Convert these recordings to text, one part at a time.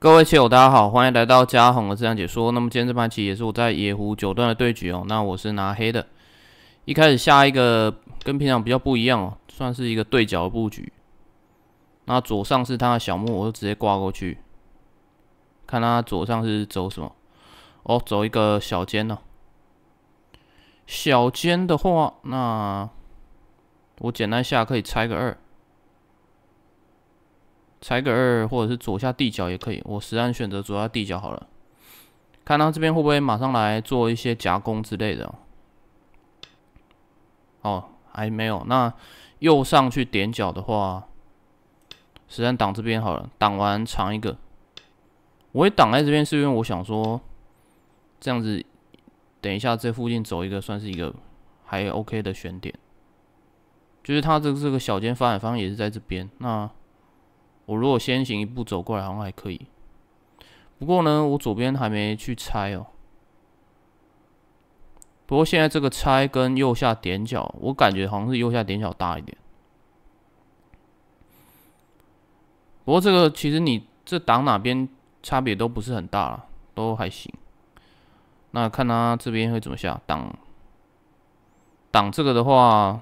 各位棋友，大家好，欢迎来到嘉宏的这样解说。那么今天这盘棋也是我在野狐九段的对局哦。那我是拿黑的，一开始下一个跟平常比较不一样哦，算是一个对角布局。那左上是他的小木，我就直接挂过去。看他左上是走什么？哦，走一个小尖呢。小尖的话，那我简单下可以拆个二。踩个二，或者是左下地角也可以。我实战选择左下地角好了。看他这边会不会马上来做一些夹攻之类的。哦，还没有。那右上去点角的话，实战挡这边好了，挡完长一个。我挡在这边是因为我想说，这样子等一下这附近走一个，算是一个还 OK 的选点。就是他这这个小尖发展方也是在这边。那。我如果先行一步走过来，好像还可以。不过呢，我左边还没去拆哦。不过现在这个拆跟右下点角，我感觉好像是右下点角大一点。不过这个其实你这挡哪边差别都不是很大都还行。那看他这边会怎么下挡挡这个的话，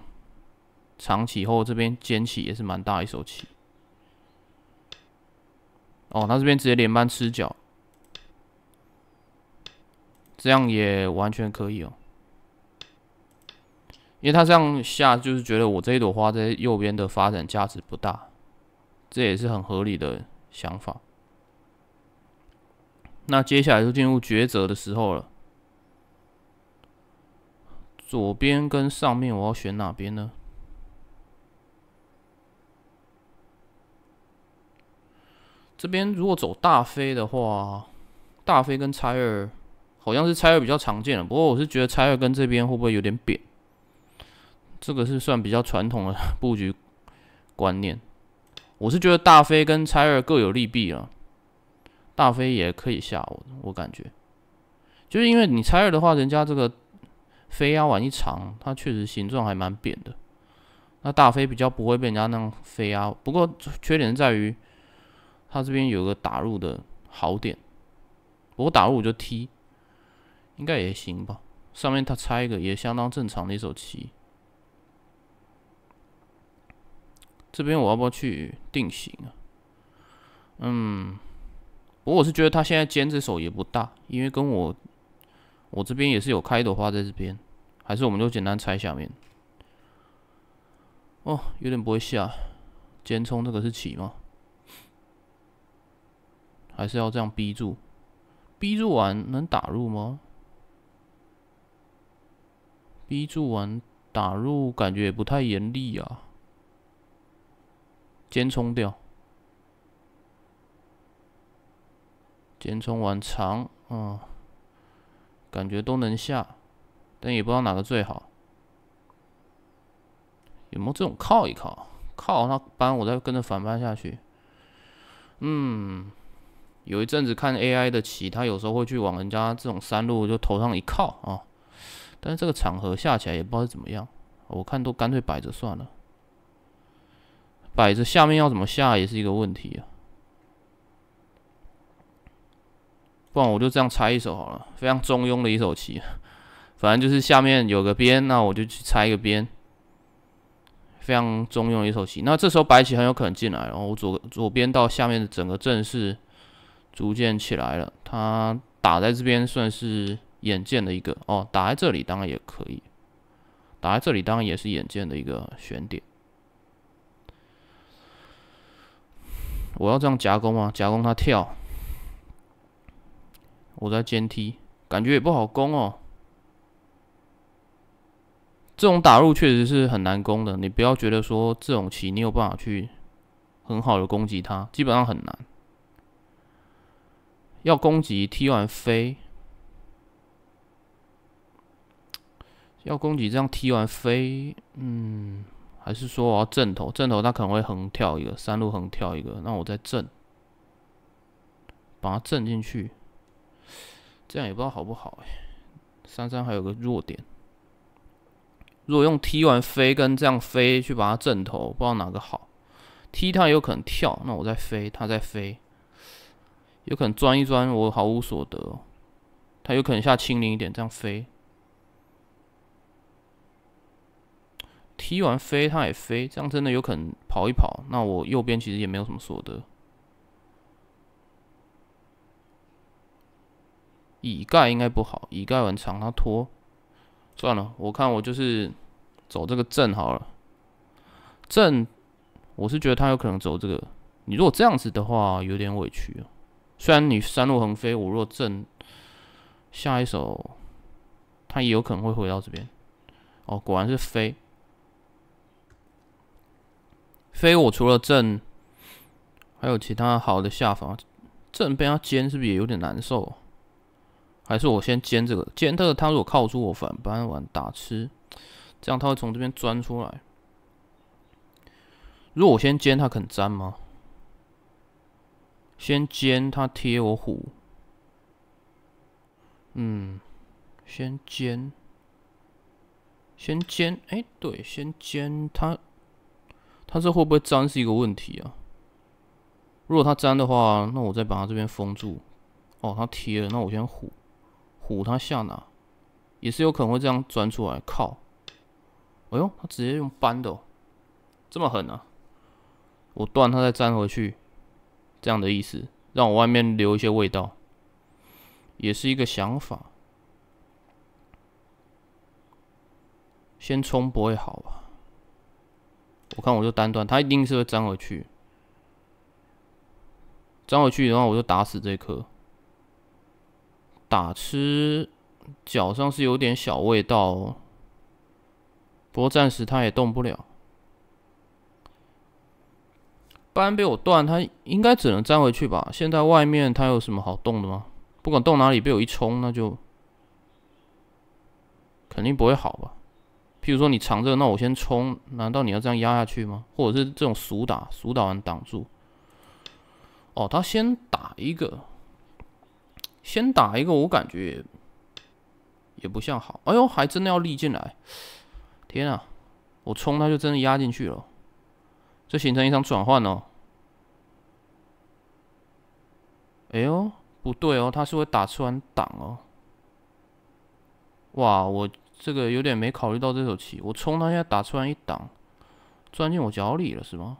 长起后这边尖起也是蛮大一手棋。哦，他这边直接连扳吃角，这样也完全可以哦。因为他这样下就是觉得我这一朵花在右边的发展价值不大，这也是很合理的想法。那接下来就进入抉择的时候了，左边跟上面我要选哪边呢？这边如果走大飞的话，大飞跟拆二好像是拆二比较常见的，不过我是觉得拆二跟这边会不会有点扁？这个是算比较传统的布局观念。我是觉得大飞跟拆二各有利弊啊。大飞也可以下，我我感觉，就是因为你拆二的话，人家这个飞压玩一长，它确实形状还蛮扁的。那大飞比较不会被人家那样飞压，不过缺点在于。他这边有个打入的好点，我打入我就踢，应该也行吧。上面他拆一个也相当正常的一手棋。这边我要不要去定型啊？嗯，不过我是觉得他现在尖这手也不大，因为跟我我这边也是有开一朵花在这边，还是我们就简单拆下面。哦，有点不会下，尖冲这个是棋吗？还是要这样逼住，逼住完能打入吗？逼住完打入感觉也不太严厉啊。肩冲掉，肩冲完长啊，感觉都能下，但也不知道哪个最好。有没这种靠一靠，靠那搬我再跟着反搬下去，嗯。有一阵子看 AI 的棋，他有时候会去往人家这种山路就头上一靠啊，但是这个场合下起来也不知道是怎么样，我看都干脆摆着算了，摆着下面要怎么下也是一个问题啊。不然我就这样拆一手好了，非常中庸的一手棋，反正就是下面有个边，那我就去拆一个边，非常中庸的一手棋。那这时候白棋很有可能进来，然后我左左边到下面的整个阵势。逐渐起来了，他打在这边算是眼见的一个哦，打在这里当然也可以，打在这里当然也是眼见的一个选点。我要这样夹攻吗？夹攻他跳，我在尖踢，感觉也不好攻哦。这种打入确实是很难攻的，你不要觉得说这种棋你有办法去很好的攻击它，基本上很难。要攻击，踢完飞。要攻击，这样踢完飞，嗯，还是说我要正头？正头他可能会横跳一个，三路横跳一个，那我再正，把它正进去，这样也不知道好不好哎。三三还有个弱点，如果用踢完飞跟这样飞去把它正头，不知道哪个好。踢它有可能跳，那我在飞，它在飞。有可能钻一钻，我毫无所得。他有可能下清零一点，这样飞踢完飞，他也飞，这样真的有可能跑一跑。那我右边其实也没有什么所得。乙盖应该不好，乙盖很长，他拖算了。我看我就是走这个正好了。正，我是觉得他有可能走这个。你如果这样子的话，有点委屈哦。虽然你山路横飞，我若正下一手，他也有可能会回到这边。哦，果然是飞飞。我除了正，还有其他好的下法。正被他尖是不是也有点难受？还是我先尖这个？尖这个，他如果靠住我反班玩打吃，这样他会从这边钻出来。如果我先尖，他肯粘吗？先煎，它贴我虎，嗯，先煎，先煎，哎，对，先煎它，它这会不会粘是一个问题啊？如果它粘的话，那我再把它这边封住。哦，它贴了，那我先虎，虎它下哪？也是有可能会这样钻出来。靠！哎呦，他直接用扳的，这么狠啊！我断他再粘回去。这样的意思，让我外面留一些味道，也是一个想法。先冲不会好吧？我看我就单断，他一定是会粘回去，粘回去的话我就打死这颗。打吃脚上是有点小味道，不过暂时他也动不了。班被我断，他应该只能粘回去吧。现在外面他有什么好动的吗？不管动哪里，被我一冲，那就肯定不会好吧。譬如说你藏着，那我先冲，难道你要这样压下去吗？或者是这种数打数打完挡住？哦，他先打一个，先打一个，我感觉也不像好。哎呦，还真的要立进来！天啊，我冲他就真的压进去了。这形成一场转换哦。哎呦，不对哦，他是会打出完挡哦。哇，我这个有点没考虑到这首棋，我冲他，现在打出完一挡，钻进我脚里了是吗？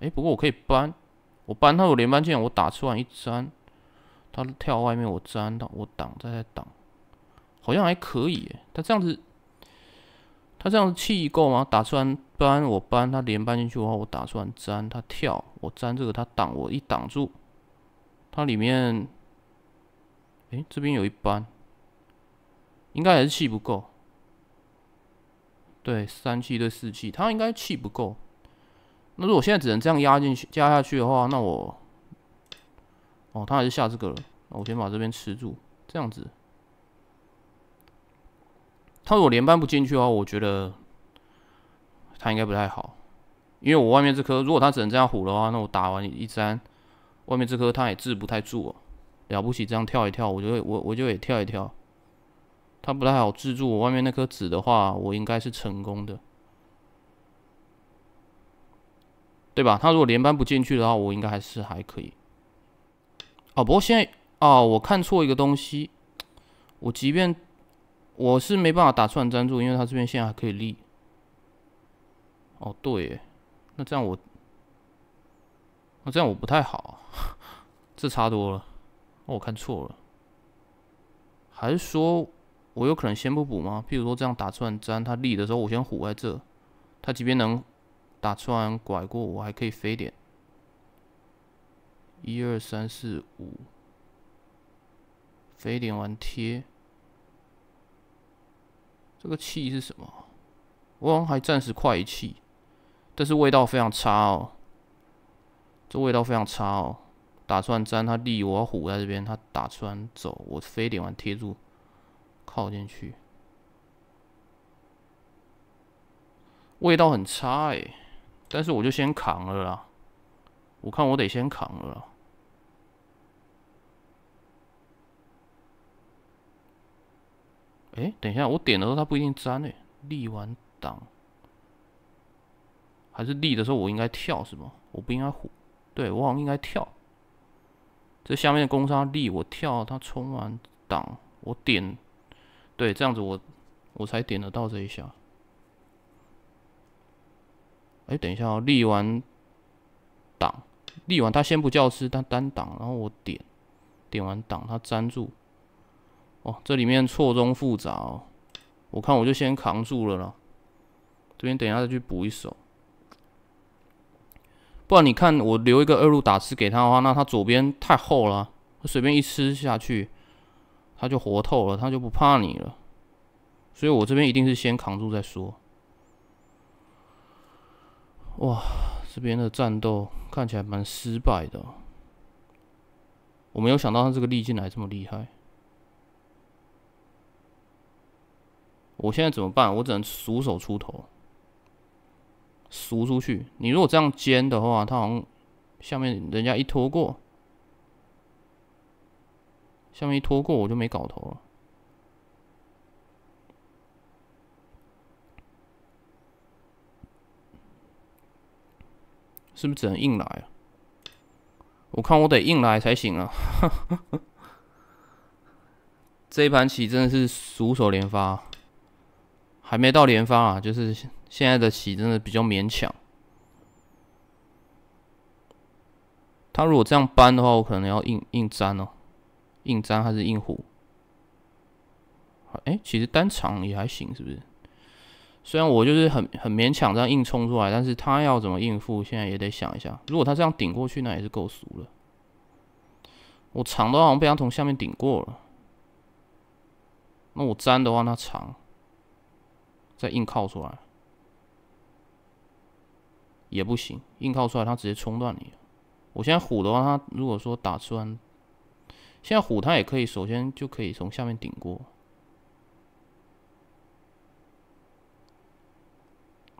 哎，不过我可以搬，我搬他有连搬键，我打出完一粘，他跳外面我粘他，我挡再再挡，好像还可以。他这样子，他这样子气够吗？打出完搬我搬他连搬进去的话，我打算粘他跳，我粘这个他挡我一挡住，他里面，哎这边有一搬，应该还是气不够，对三气对四气，他应该气不够。那如果现在只能这样压进去加下去的话，那我，哦他还是下这个了，那我先把这边吃住，这样子。他如果连搬不进去的话，我觉得。他应该不太好，因为我外面这颗，如果他只能这样虎的话，那我打完一粘，外面这颗他也治不太住。了不起这样跳一跳，我觉得我我就也跳一跳，他不太好治住我外面那颗子的话，我应该是成功的，对吧？他如果连搬不进去的话，我应该还是还可以。哦，不过现在哦，我看错一个东西，我即便我是没办法打出来粘住，因为他这边现在还可以立。哦对，那这样我，那这样我不太好，这差多了。哦，我看错了，还是说我有可能先不补吗？譬如说这样打转粘，他立的时候我先虎在这，他即便能打转拐过，我还可以飞点。一二三四五，飞点完贴，这个气是什么？我好像还暂时快一气。这是味道非常差哦，这味道非常差哦。打算粘他立，我要虎在这边，他打算走，我非点完贴住，靠进去。味道很差哎，但是我就先扛了啦。我看我得先扛了。哎，等一下，我点的时候他不一定粘哎，立完挡。还是立的时候，我应该跳是吗？我不应该虎，对，我好像应该跳。这下面的攻杀立，我跳，他冲完挡，我点，对，这样子我我才点得到这一下。哎，等一下，哦，立完挡，立完他先不叫吃，他单挡，然后我点，点完挡他粘住。哦，这里面错综复杂，哦，我看我就先扛住了啦。这边等一下再去补一手。不然你看，我留一个二路打吃给他的话，那他左边太厚了，我随便一吃下去，他就活透了，他就不怕你了。所以我这边一定是先扛住再说。哇，这边的战斗看起来蛮失败的。我没有想到他这个力进来这么厉害。我现在怎么办？我只能徒手出头。赎出去，你如果这样尖的话，他好像下面人家一拖过，下面一拖过我就没搞头了，是不是只能硬来啊？我看我得硬来才行啊！这一盘棋真的是熟手连发。还没到连发啊，就是现在的棋真的比较勉强。他如果这样搬的话，我可能要硬硬粘哦，硬粘还是硬糊？哎，其实单场也还行，是不是？虽然我就是很很勉强这样硬冲出来，但是他要怎么应付，现在也得想一下。如果他这样顶过去，那也是够俗了。我长都好像被他从下面顶过了，那我粘的话，那长。再硬靠出来也不行，硬靠出来他直接冲断你。我现在虎的话，他如果说打穿，现在虎他也可以，首先就可以从下面顶过。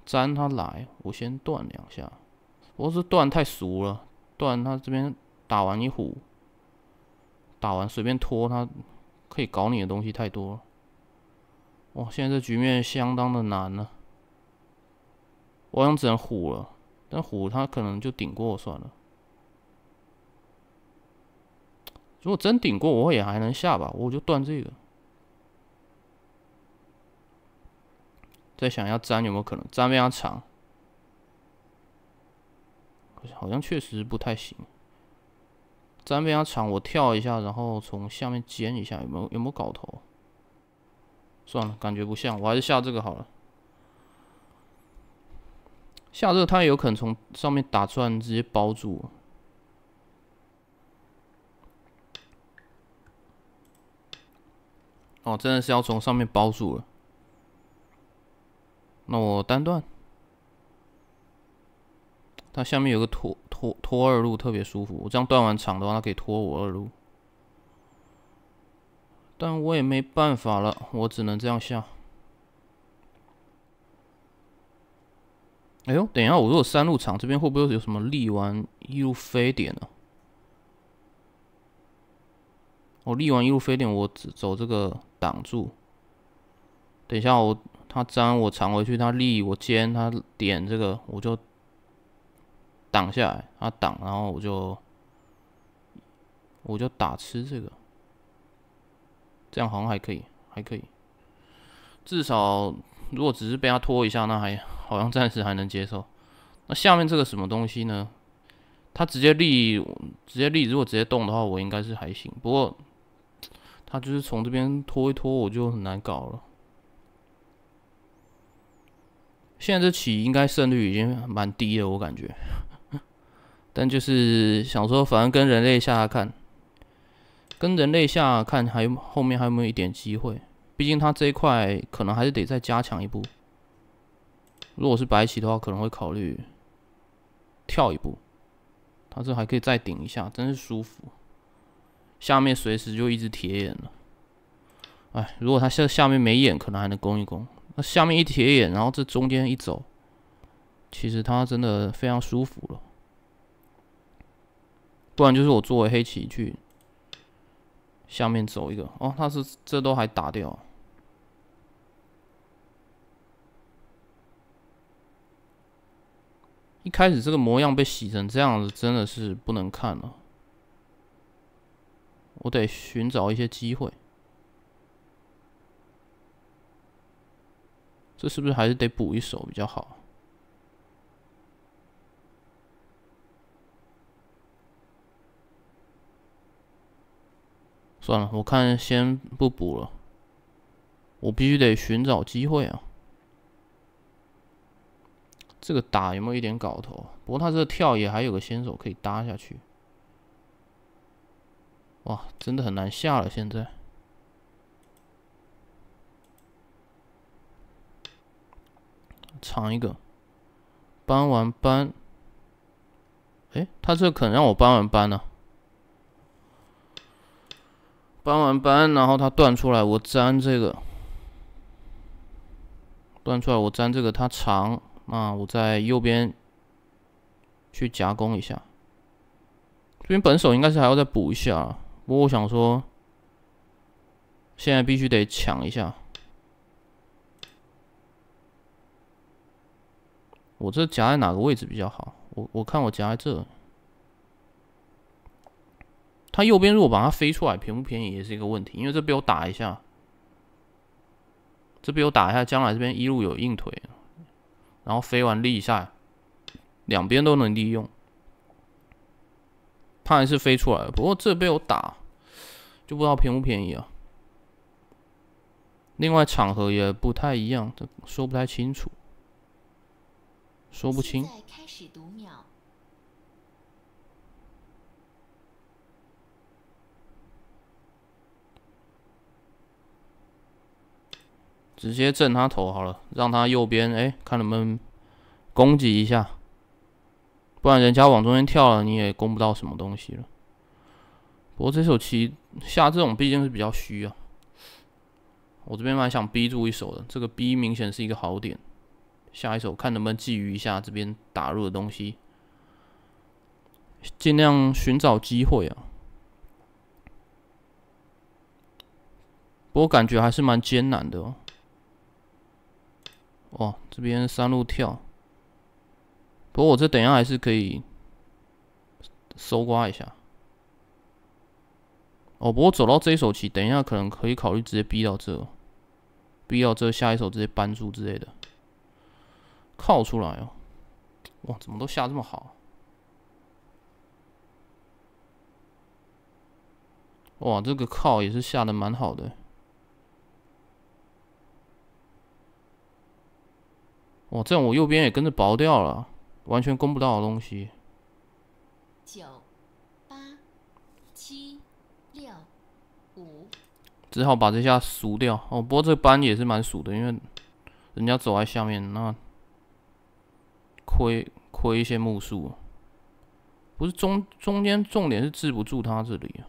粘他来，我先断两下。我是断太熟了，断他这边打完一虎，打完随便拖他，可以搞你的东西太多。哇，现在这局面相当的难呢。我想能虎了，但虎他可能就顶过我算了。如果真顶过我，也还能下吧。我就断这个。再想一下粘有没有可能？粘比要长，好像确实不太行。粘比要长，我跳一下，然后从下面尖一下，有没有有没有搞头？算了，感觉不像，我还是下这个好了。下这个他有可能从上面打钻直接包住。哦，真的是要从上面包住了。那我单断。他下面有个拖拖拖二路特别舒服，我这样断完场的话，他可以拖我二路。但我也没办法了，我只能这样下。哎呦，等一下，我如果三路场这边会不会有什么立完一路飞点呢？我立完一路飞点，我只走这个挡住。等一下，我他粘我长回去，他立我尖，他点这个我就挡下来，他挡，然后我就我就打吃这个。这样好像还可以，还可以。至少如果只是被他拖一下，那还好像暂时还能接受。那下面这个什么东西呢？他直接立，直接立，如果直接动的话，我应该是还行。不过他就是从这边拖一拖，我就很难搞了。现在这棋应该胜率已经蛮低了，我感觉。但就是想说，反正跟人类下下看。跟人类下看，还后面还有没有一点机会？毕竟他这一块可能还是得再加强一步。如果是白棋的话，可能会考虑跳一步。他这还可以再顶一下，真是舒服。下面随时就一直铁眼了。哎，如果他下下面没眼，可能还能攻一攻。那下面一铁眼，然后这中间一走，其实他真的非常舒服了。不然就是我作为黑棋去。下面走一个哦，他是这都还打掉。一开始这个模样被洗成这样子，真的是不能看了。我得寻找一些机会。这是不是还是得补一手比较好？算了，我看先不补了。我必须得寻找机会啊！这个打有没有一点搞头？不过他这跳也还有个先手可以搭下去。哇，真的很难下了，现在。藏一个，搬完搬。哎，他这肯让我搬完搬呢？搬完搬，然后它断出来，我粘这个。断出来，我粘这个，它长啊，我在右边去夹攻一下。这边本手应该是还要再补一下，不过我想说，现在必须得抢一下。我这夹在哪个位置比较好？我我看我夹在这。他右边如果把它飞出来，便不便宜也是一个问题，因为这边我打一下，这边我打一下，将来这边一路有硬腿，然后飞完立一下，两边都能利用，他还是飞出来了，不过这边我打，就不知道便不便宜啊。另外场合也不太一样，这说不太清楚，说不清。直接震他头好了，让他右边哎，看能不能攻击一下。不然人家往中间跳了，你也攻不到什么东西了。不过这手棋下这种毕竟是比较虚啊。我这边蛮想逼住一手的，这个逼明显是一个好点。下一手看能不能觊觎一下这边打入的东西，尽量寻找机会啊。不过感觉还是蛮艰难的哦。哦，这边三路跳。不过我这等下还是可以搜刮一下。哦，不过走到这一手棋，等一下可能可以考虑直接逼到这，逼到这下一手直接搬住之类的，靠出来哦。哇，怎么都下这么好？哇，这个靠也是下的蛮好的。哇，这样我右边也跟着薄掉了，完全攻不到的东西。九八七六五，只好把这下赎掉。哦，不过这个班也是蛮熟的，因为人家走在下面，那亏亏一些木数，不是中中间重点是治不住他这里啊。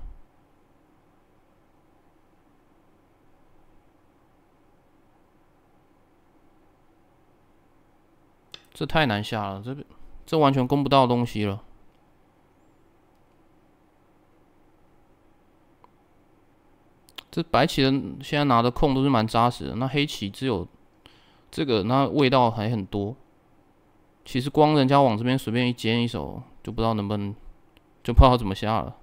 这太难下了，这这完全攻不到东西了。这白棋的现在拿的空都是蛮扎实的，那黑棋只有这个，那味道还很多。其实光人家往这边随便一尖一手，就不知道能不能，就不知道怎么下了。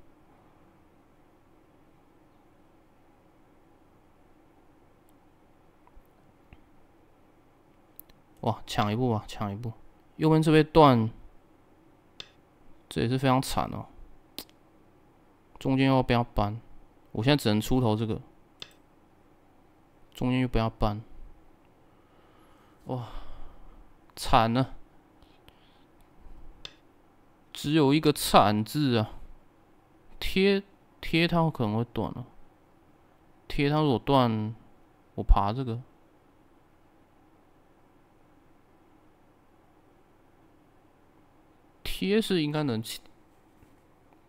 哇，抢一步吧，抢一步。右边这边断，这也是非常惨哦。中间又不要搬，我现在只能出头这个。中间又不要搬，哇，惨啊！只有一个惨字啊。贴贴它可能会断了，贴它如果断，我爬这个。贴是应该能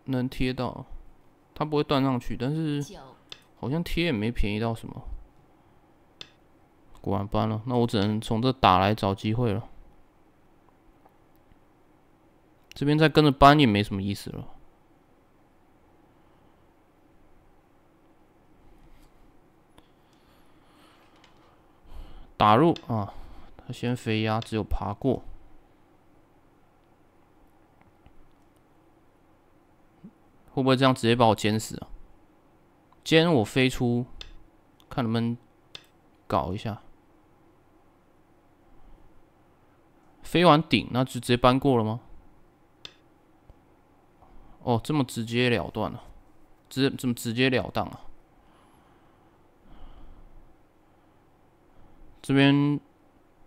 能贴到，它不会断上去，但是好像贴也没便宜到什么。果然搬了，那我只能从这打来找机会了。这边再跟着搬也没什么意思了。打入啊，它先飞呀，只有爬过。会不会这样直接把我煎死啊？煎我飞出，看能不能搞一下。飞完顶，那就直接搬过了吗？哦，这么直接了断了，直怎么直接了当啊？这边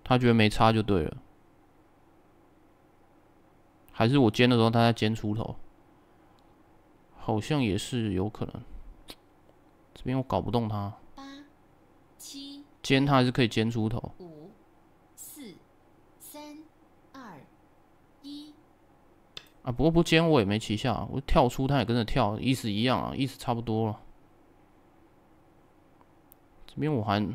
他觉得没差就对了，还是我煎的时候他在煎出头？好像也是有可能，这边我搞不动他。八七，尖他还是可以尖出头。五四三二一。啊，不过不尖我也没棋下，我跳出他也跟着跳，意思一样啊，意思差不多了。这边我还，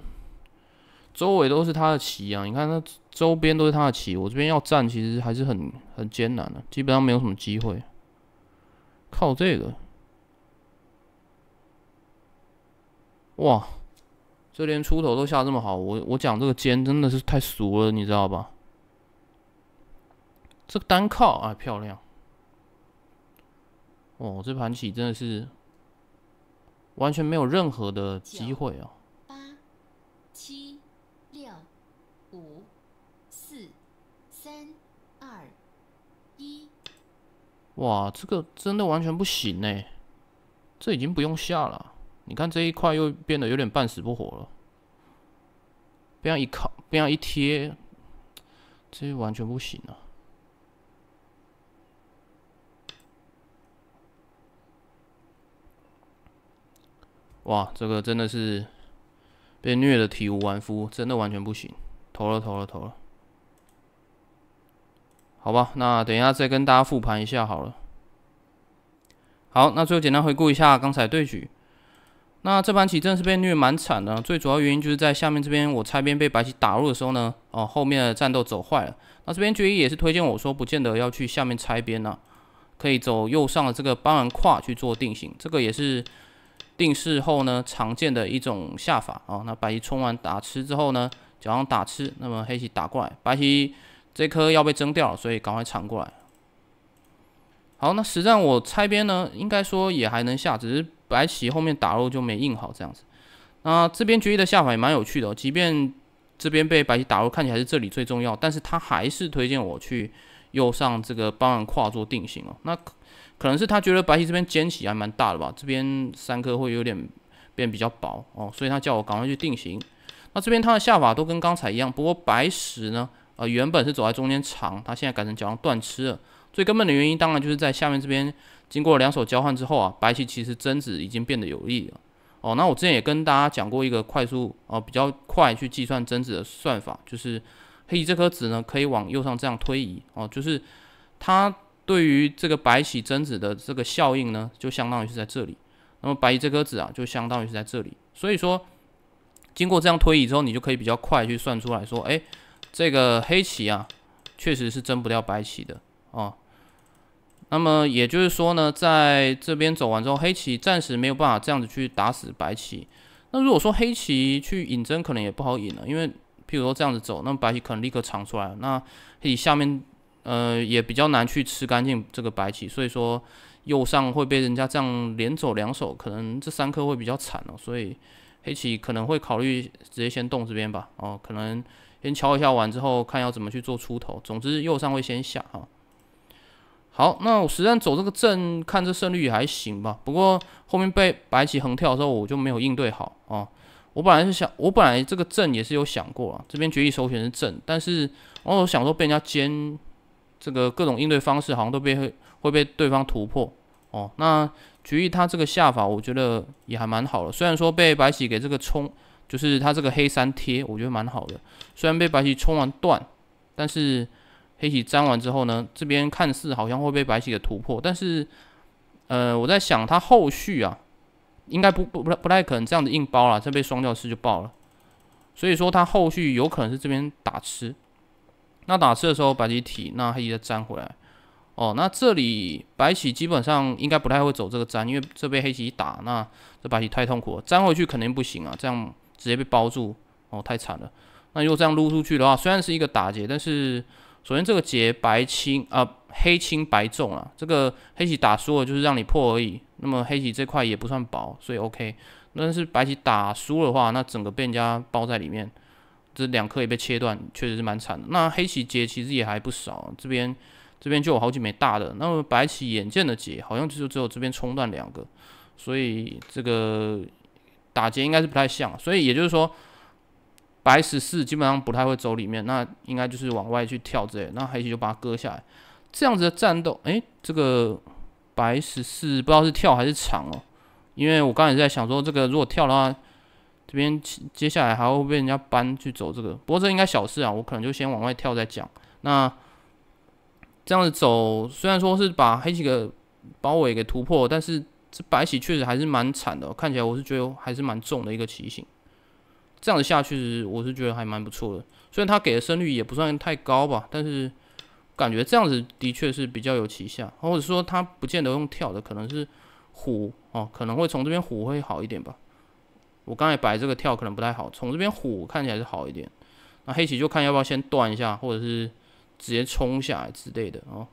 周围都是他的棋啊，你看他周边都是他的棋，我这边要站其实还是很很艰难的，基本上没有什么机会。靠这个！哇，这连出头都下这么好，我我讲这个尖真的是太俗了，你知道吧？这个单靠啊，漂亮！哦，这盘棋真的是完全没有任何的机会哦。哇，这个真的完全不行呢！这已经不用下了。你看这一块又变得有点半死不活了，这样一靠，这样一贴，这完全不行啊！哇，这个真的是被虐的体无完肤，真的完全不行，投了，投了，投了。好吧，那等一下再跟大家复盘一下好了。好，那最后简单回顾一下刚才对局。那这盘棋真的是被虐蛮惨的，最主要原因就是在下面这边我拆边被白棋打入的时候呢，哦，后面的战斗走坏了。那这边决议也是推荐我说，不见得要去下面拆边呢，可以走右上的这个帮人跨去做定型，这个也是定式后呢常见的一种下法啊。那白棋冲完打吃之后呢，脚上打吃，那么黑棋打怪，白棋。这颗要被蒸掉了，所以赶快藏过来。好，那实战我拆边呢，应该说也还能下，只是白棋后面打入就没印好这样子。那这边决议的下法也蛮有趣的，即便这边被白棋打入，看起来是这里最重要，但是他还是推荐我去右上这个帮人跨做定型哦。那可能是他觉得白棋这边尖起还蛮大的吧，这边三颗会有点变比较薄哦，所以他叫我赶快去定型。那这边他的下法都跟刚才一样，不过白石呢？呃，原本是走在中间长，它现在改成脚上断吃了。最根本的原因当然就是在下面这边经过两手交换之后啊，白棋其实增子已经变得有利了。哦，那我之前也跟大家讲过一个快速呃比较快去计算增子的算法，就是黑棋这颗子呢可以往右上这样推移哦，就是它对于这个白棋增子的这个效应呢，就相当于是在这里。那么白棋这颗子啊，就相当于是在这里。所以说，经过这样推移之后，你就可以比较快去算出来说，哎。这个黑棋啊，确实是争不掉白棋的啊。那么也就是说呢，在这边走完之后，黑棋暂时没有办法这样子去打死白棋。那如果说黑棋去引针，可能也不好引了，因为譬如说这样子走，那么白棋可能立刻长出来了，那黑棋下面呃也比较难去吃干净这个白棋。所以说右上会被人家这样连走两手，可能这三颗会比较惨哦。所以黑棋可能会考虑直接先动这边吧，哦，可能。先敲一下完之后，看要怎么去做出头。总之右上会先下哈。好，那我实战走这个阵，看这胜率也还行吧。不过后面被白棋横跳的时候，我就没有应对好啊。我本来是想，我本来这个阵也是有想过，啊，这边决议首选是阵，但是我想说被人家尖，这个各种应对方式好像都被会被对方突破哦。那决议他这个下法，我觉得也还蛮好的，虽然说被白棋给这个冲。就是他这个黑三贴，我觉得蛮好的。虽然被白棋冲完断，但是黑棋粘完之后呢，这边看似好像会被白棋给突破，但是呃，我在想他后续啊，应该不不不不太可能这样子硬包了，这被双吊士就爆了。所以说他后续有可能是这边打吃，那打吃的时候白棋提，那黑棋再粘回来。哦，那这里白棋基本上应该不太会走这个粘，因为这被黑棋一打，那这白棋太痛苦了，粘回去肯定不行啊，这样。直接被包住，哦，太惨了。那如果这样撸出去的话，虽然是一个打劫，但是首先这个劫白青啊黑青白重啊，这个黑棋打输了就是让你破而已。那么黑棋这块也不算薄，所以 OK。但是白棋打输了的话，那整个被人家包在里面，这两颗也被切断，确实是蛮惨的。那黑棋劫其实也还不少，这边这边就有好几枚大的。那么白棋眼见的劫，好像就只有这边冲断两个，所以这个。打劫应该是不太像，所以也就是说，白十四基本上不太会走里面，那应该就是往外去跳之类。那黑棋就把它割下来，这样子的战斗，哎，这个白十四不知道是跳还是长哦，因为我刚才在想说，这个如果跳的话，这边接下来还会被人家搬去走这个，不过这应该小事啊，我可能就先往外跳再讲。那这样子走，虽然说是把黑棋的包围给突破，但是。这白棋确实还是蛮惨的，看起来我是觉得还是蛮重的一个棋形，这样子下去，我是觉得还蛮不错的。虽然他给的胜率也不算太高吧，但是感觉这样子的确是比较有棋下，或者说他不见得用跳的，可能是虎哦，可能会从这边虎会好一点吧。我刚才摆这个跳可能不太好，从这边虎看起来是好一点。那黑棋就看要不要先断一下，或者是直接冲下来之类的哦。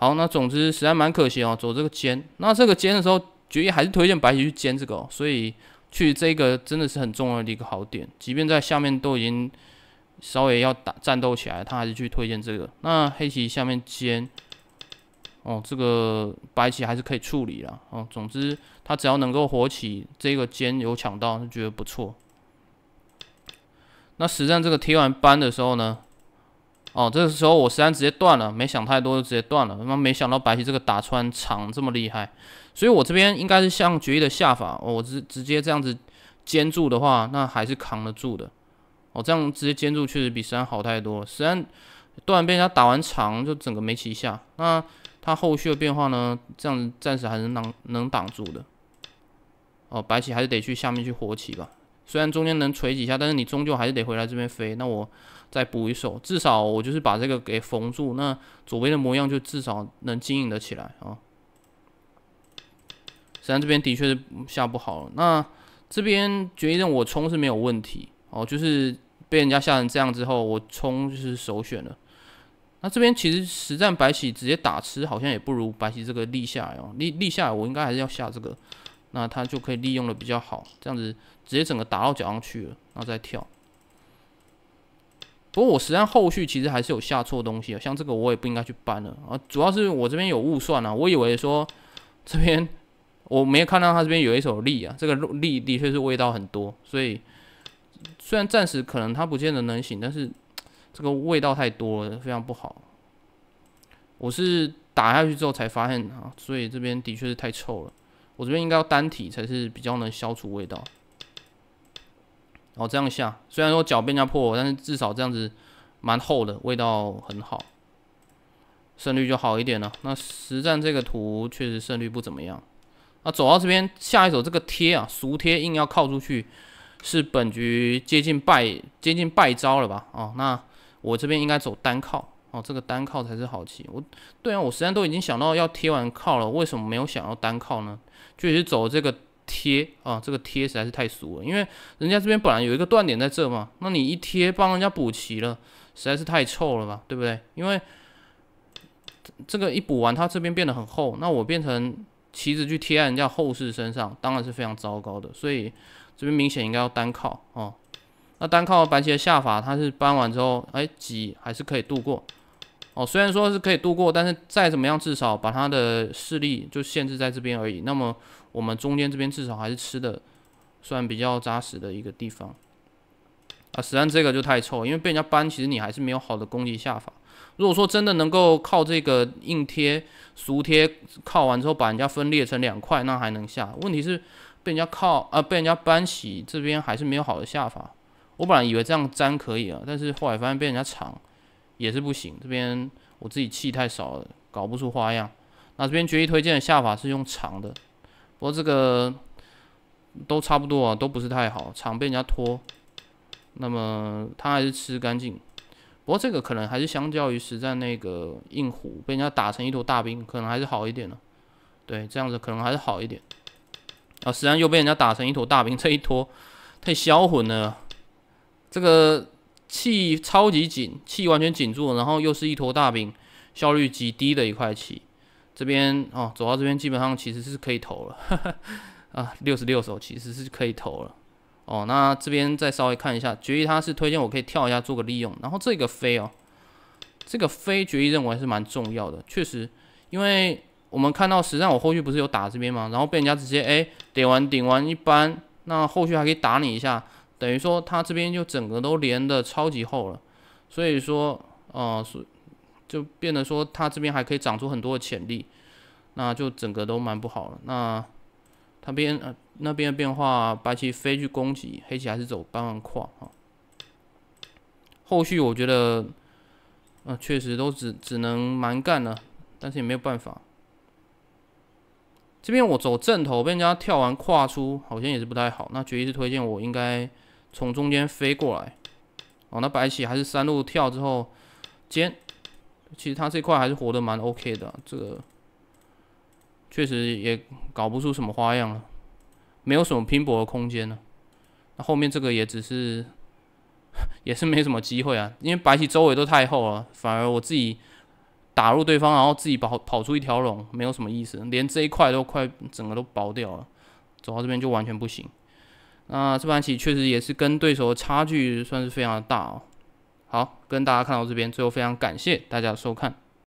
好，那总之实在蛮可惜哦，走这个尖。那这个尖的时候，决议还是推荐白棋去尖这个，所以去这个真的是很重要的一个好点。即便在下面都已经稍微要打战斗起来，他还是去推荐这个。那黑棋下面尖，哦，这个白棋还是可以处理了。哦，总之他只要能够活起这个尖有抢到，就觉得不错。那实战这个贴完斑的时候呢？哦，这个时候我实战直接断了，没想太多就直接断了。他妈没想到白棋这个打穿长这么厉害，所以我这边应该是像决议的下法，我直直接这样子坚住的话，那还是扛得住的。哦，这样直接坚住确实比实好太多。实然断被人家打完长就整个没棋下，那他后续的变化呢？这样子暂时还是能能挡住的。哦，白棋还是得去下面去活棋吧，虽然中间能锤几下，但是你终究还是得回来这边飞。那我。再补一手，至少我就是把这个给缝住，那左边的模样就至少能经营得起来啊。虽然这边的确是下不好，那这边决议任我冲是没有问题哦，就是被人家吓成这样之后，我冲就是首选了。那这边其实实战白起直接打吃好像也不如白起这个立下来哦，立立下来我应该还是要下这个，那他就可以利用的比较好，这样子直接整个打到脚上去了，然后再跳。不过我实际上后续其实还是有下错东西啊，像这个我也不应该去搬了啊，主要是我这边有误算啊，我以为说这边我没有看到他这边有一手力啊，这个力的确是味道很多，所以虽然暂时可能他不见得能行，但是这个味道太多了，非常不好。我是打下去之后才发现啊，所以这边的确是太臭了，我这边应该要单体才是比较能消除味道。哦，这样下，虽然说脚人家破，但是至少这样子蛮厚的，味道很好，胜率就好一点了。那实战这个图确实胜率不怎么样。那走到这边下一手这个贴啊，熟贴硬要靠出去，是本局接近败接近败招了吧？哦，那我这边应该走单靠哦，这个单靠才是好棋。我对啊，我实战都已经想到要贴完靠了，为什么没有想要单靠呢？确实走这个。贴啊，这个贴实在是太俗了，因为人家这边本来有一个断点在这嘛，那你一贴帮人家补齐了，实在是太臭了嘛，对不对？因为这个一补完，它这边变得很厚，那我变成棋子去贴在人家后势身上，当然是非常糟糕的。所以这边明显应该要单靠哦，那单靠白棋的下法，它是搬完之后，哎，挤还是可以度过。哦，虽然说是可以度过，但是再怎么样，至少把他的势力就限制在这边而已。那么。我们中间这边至少还是吃的算比较扎实的一个地方啊。实战这个就太臭，因为被人家搬，其实你还是没有好的攻击下法。如果说真的能够靠这个硬贴、熟贴靠完之后把人家分裂成两块，那还能下。问题是被人家靠啊，被人家搬起这边还是没有好的下法。我本来以为这样粘可以了，但是后来发现被人家抢也是不行。这边我自己气太少了，搞不出花样。那这边决议推荐的下法是用长的。不过这个都差不多啊，都不是太好，场被人家拖，那么他还是吃干净。不过这个可能还是相较于实战那个硬虎被人家打成一坨大兵，可能还是好一点呢。对，这样子可能还是好一点。啊，实战又被人家打成一坨大兵，这一坨太销魂了，这个气超级紧，气完全紧住，然后又是一坨大兵，效率极低的一块棋。这边哦，走到这边基本上其实是可以投了 啊，六十六手其实是可以投了。哦，那这边再稍微看一下决议，他是推荐我可以跳一下做个利用。然后这个飞哦，这个飞决议认为还是蛮重要的，确实，因为我们看到实战我后续不是有打这边吗？然后被人家直接哎点完顶完一般，那后续还可以打你一下，等于说他这边就整个都连的超级厚了。所以说啊，所就变得说，他这边还可以长出很多的潜力，那就整个都蛮不好了。那他边那边的变化，白棋飞去攻击，黑棋还是走八横跨啊。后续我觉得，呃，确实都只只能蛮干了，但是也没有办法。这边我走正头被人家跳完跨出，好像也是不太好。那决艺是推荐我应该从中间飞过来，哦，那白棋还是三路跳之后尖。其实他这块还是活的蛮 OK 的，这个确实也搞不出什么花样了，没有什么拼搏的空间了。那后面这个也只是 也是没什么机会啊，因为白棋周围都太厚了，反而我自己打入对方，然后自己跑跑出一条龙，没有什么意思。连这一块都快整个都薄掉了，走到这边就完全不行。那这盘棋确实也是跟对手差距算是非常的大哦。好，跟大家看到这边，最后非常感谢大家的收看。